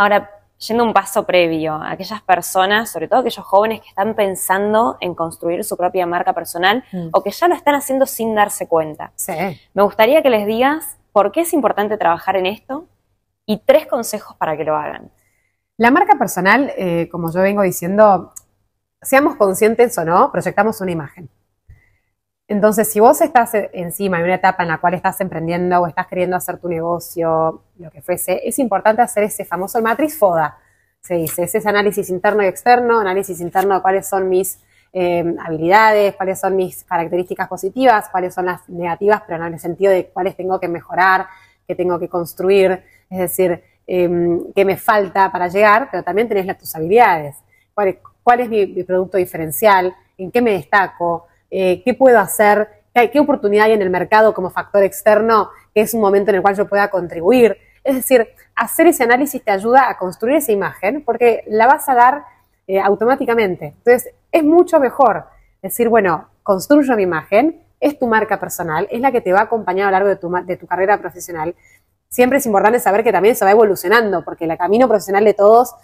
Ahora, yendo un paso previo, aquellas personas, sobre todo aquellos jóvenes que están pensando en construir su propia marca personal mm. o que ya lo están haciendo sin darse cuenta. Me gustaría que les digas por qué es importante trabajar en esto y tres consejos para que lo hagan. La marca personal, eh, como yo vengo diciendo, seamos conscientes o no, proyectamos una imagen. Entonces, si vos estás eh, encima de una etapa en la cual estás emprendiendo o estás queriendo hacer tu negocio, lo que fuese, es importante hacer ese famoso matriz FODA, se dice, es ese análisis interno y externo, análisis interno de cuáles son mis eh, habilidades, cuáles son mis características positivas, cuáles son las negativas, pero en el sentido de cuáles tengo que mejorar, qué tengo que construir, es decir, em, qué me falta para llegar, pero también tenés las, tus habilidades, cuál, es mi producto diferencial, en qué me destaco, eh, qué puedo hacer, qué, oportunidad hay en el mercado como factor externo, que es un momento en el cual yo pueda contribuir. Es decir, hacer ese análisis te ayuda a construir esa imagen porque la vas a dar eh, automáticamente. Entonces, es mucho mejor decir, bueno, construyo mi imagen, es tu marca personal, es la que te va a acompañar a lo largo de tu, de tu carrera profesional. Siempre es importante saber que también se va evolucionando porque el camino profesional de todos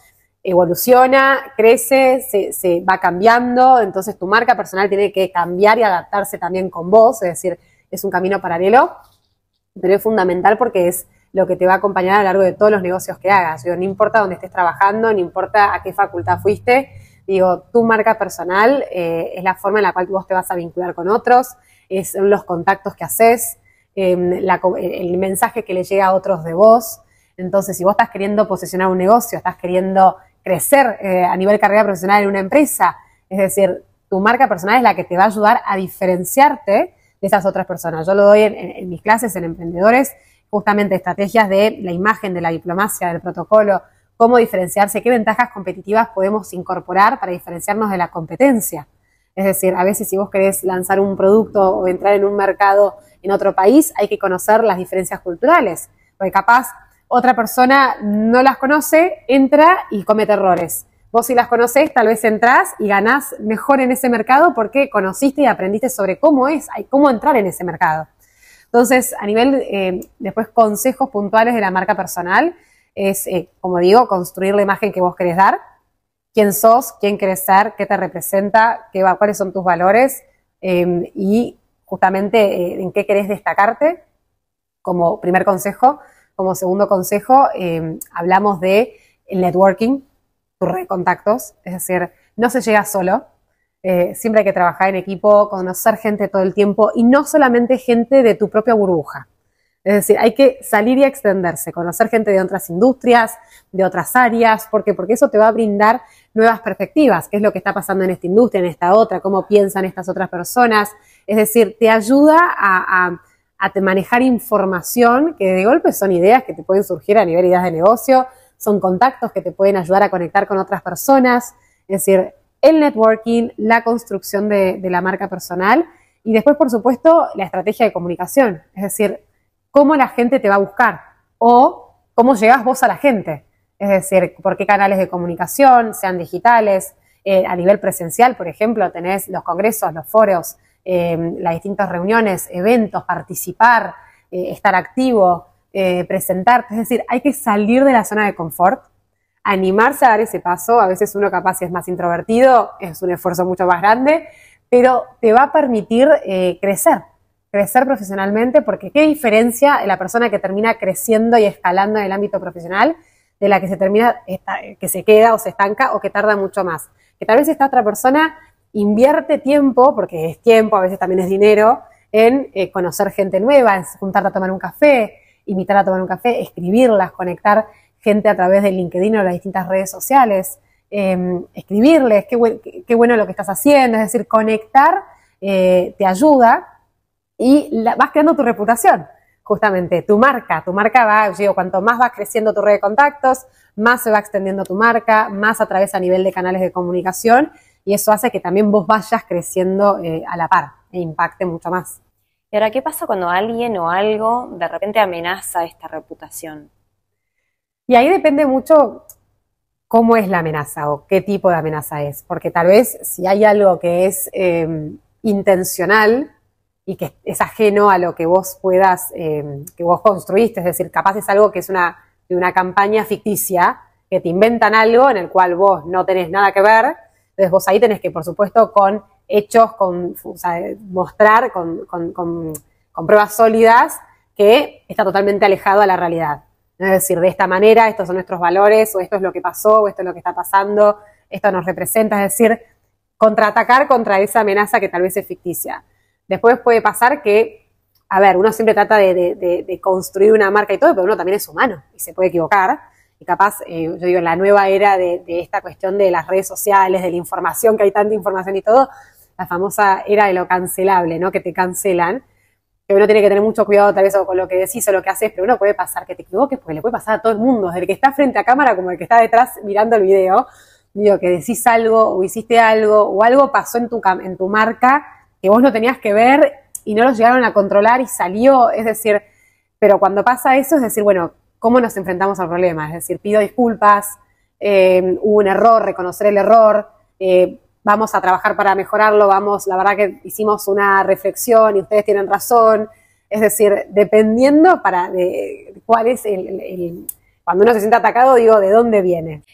evoluciona, crece, se, va cambiando, entonces tu marca personal tiene que cambiar y adaptarse también con vos, es decir, es un camino paralelo, pero es fundamental porque es lo que te va a acompañar a lo largo de todos los negocios que hagas. no importa dónde estés trabajando, no importa a qué facultad fuiste, digo, tu marca personal eh, es la forma en la cual vos te vas a vincular con otros, son los contactos que haces, em, el mensaje que le llega a otros de vos. Entonces, si vos estás queriendo posicionar un negocio, estás queriendo crecer eh, a nivel carrera profesional en una empresa. Es decir, tu marca personal es la que te va a ayudar a diferenciarte de esas otras personas. Yo lo doy en, mis clases en emprendedores, justamente estrategias de la imagen, de la diplomacia, del protocolo, cómo diferenciarse, qué ventajas competitivas podemos incorporar para diferenciarnos de la competencia. Es decir, a veces si vos querés lanzar un producto o entrar en un mercado en otro país, hay que conocer las diferencias culturales, porque capaz otra persona no las conoce, entra y comete errores. Vos si las conocés, tal vez entrás y ganás mejor en ese mercado porque conociste y aprendiste sobre cómo es, cómo entrar en ese mercado. Entonces, a nivel, eh, después, consejos puntuales de la marca personal, es, eh, como digo, construir la imagen que vos querés dar, quién sos, quién querés ser, qué te representa, qué va, cuáles son tus valores em, y justamente eh, en qué querés destacarte como primer consejo como segundo consejo, eh, hablamos de networking, tu red de contactos, es decir, no se llega solo, eh, siempre hay que trabajar en equipo, conocer gente todo el tiempo y no solamente gente de tu propia burbuja. Es decir, hay que salir y extenderse, conocer gente de otras industrias, de otras áreas, porque porque eso te va a brindar nuevas perspectivas, qué es lo que está pasando en esta industria, en esta otra, cómo piensan estas otras personas. Es decir, te ayuda a a manejar información que de golpe son ideas que te pueden surgir a nivel ideas de negocio, son contactos que te pueden ayudar a conectar con otras personas, es decir, el networking, la construcción de, la marca personal y después, por supuesto, la estrategia de comunicación, es decir, cómo la gente te va a buscar o cómo llegas vos a la gente, es decir, por qué canales de comunicación, sean digitales, eh, a nivel presencial, por ejemplo, tenés los congresos, los foros, Em, las distintas reuniones, eventos, participar, eh, estar activo, eh, presentar. Es decir, hay que salir de la zona de confort, animarse a dar ese paso. A veces uno capaz si es más introvertido, es un esfuerzo mucho más grande, pero te va a permitir eh, crecer, crecer profesionalmente, porque qué diferencia la persona que termina creciendo y escalando en el ámbito profesional de la que se termina, que se queda o se estanca o que tarda mucho más. Que tal vez esta otra persona invierte tiempo, porque es tiempo, a veces también es dinero, en eh, conocer gente nueva, en juntarte a tomar un café, invitar a tomar un café, escribirlas, conectar gente a través de LinkedIn o las distintas redes sociales, em, escribirles, qué, bueno lo que estás haciendo, es decir, conectar eh, te ayuda y vas creando tu reputación, justamente, tu marca, tu marca va, digo, cuanto más vas creciendo tu red de contactos, más se va extendiendo tu marca, más a través a nivel de canales de comunicación y eso hace que también vos vayas creciendo eh, a la par e impacte mucho más. ¿Y ahora qué pasa cuando alguien o algo de repente amenaza esta reputación? Y ahí depende mucho cómo es la amenaza o qué tipo de amenaza es, porque tal vez si hay algo que es em, intencional y que es ajeno a lo que vos puedas, em, que vos construiste, es decir, capaz es algo que es una, de una campaña ficticia, que te inventan algo en el cual vos no tenés nada que ver entonces vos ahí tenés que, por supuesto, con hechos, con mostrar, con, pruebas sólidas que está totalmente alejado a la realidad. Es decir, de esta manera, estos son nuestros valores, o esto es lo que pasó, o esto es lo que está pasando, esto nos representa, es decir, contraatacar contra esa amenaza que tal vez es ficticia. Después puede pasar que, a ver, uno siempre trata de, de construir una marca y todo, pero uno también es humano y se puede equivocar y capaz, eh, yo digo, la nueva era de, esta cuestión de las redes sociales, de la información, que hay tanta información y todo, la famosa era de lo cancelable, ¿no? Que te cancelan, que uno tiene que tener mucho cuidado tal vez con lo que decís o lo que haces, pero uno puede pasar que te equivoques, porque le puede pasar a todo el mundo, desde el que está frente a cámara como el que está detrás mirando el video, digo, que decís algo o hiciste algo o algo pasó en tu, en tu marca que vos no tenías que ver y no lo llegaron a controlar y salió, es decir, pero cuando pasa eso es decir, bueno, cómo nos enfrentamos al problema. Es decir, pido disculpas, eh, hubo un error, reconocer el error, eh, vamos a trabajar para mejorarlo, vamos, la verdad que hicimos una reflexión y ustedes tienen razón. Es decir, dependiendo para de cuál es el cuando uno se siente atacado, digo, ¿de dónde viene?